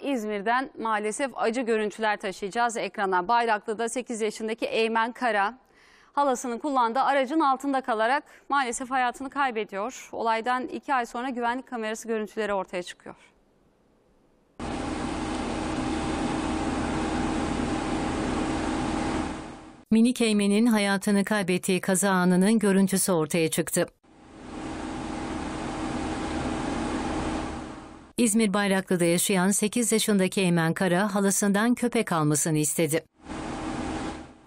İzmir'den maalesef acı görüntüler taşıyacağız ekrana. Bayraklı'da 8 yaşındaki Eymen Kara halasının kullandığı aracın altında kalarak maalesef hayatını kaybediyor. Olaydan 2 ay sonra güvenlik kamerası görüntüleri ortaya çıkıyor. Minik Eymen'in hayatını kaybettiği kaza anının görüntüsü ortaya çıktı. İzmir Bayraklı'da yaşayan 8 yaşındaki Eymen Kara halasından köpek almasını istedi.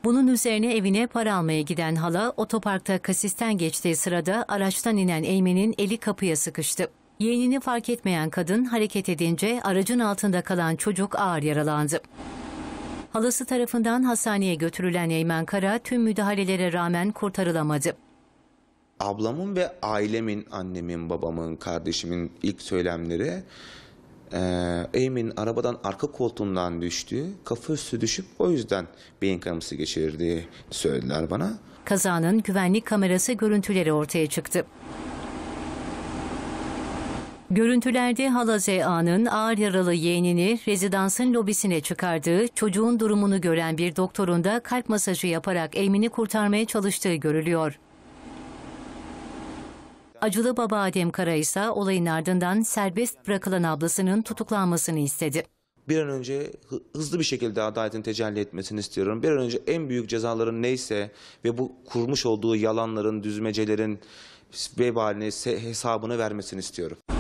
Bunun üzerine evine para almaya giden hala otoparkta kasisten geçtiği sırada araçtan inen Eymen'in eli kapıya sıkıştı. Yeğenini fark etmeyen kadın hareket edince aracın altında kalan çocuk ağır yaralandı. Halası tarafından hastaneye götürülen Eymen Kara tüm müdahalelere rağmen kurtarılamadı ablamın ve ailemin, annemin, babamın, kardeşimin ilk söylemleri e, Amy'nin arabadan arka koltuğundan düştüğü, kafa üstü düşüp o yüzden beyin kanaması geçirdiği söylediler bana. Kazanın güvenlik kamerası görüntüleri ortaya çıktı. Görüntülerde Halaze ZA'nın ağır yaralı yeğenini rezidansın lobisine çıkardığı, çocuğun durumunu gören bir doktorun da kalp masajı yaparak Emin'i kurtarmaya çalıştığı görülüyor. Acılı baba Adem Kara ise olayın ardından serbest bırakılan ablasının tutuklanmasını istedi. Bir an önce hızlı bir şekilde adaletin tecelli etmesini istiyorum. Bir an önce en büyük cezaların neyse ve bu kurmuş olduğu yalanların, düzmecelerin vebalini, hesabını vermesini istiyorum.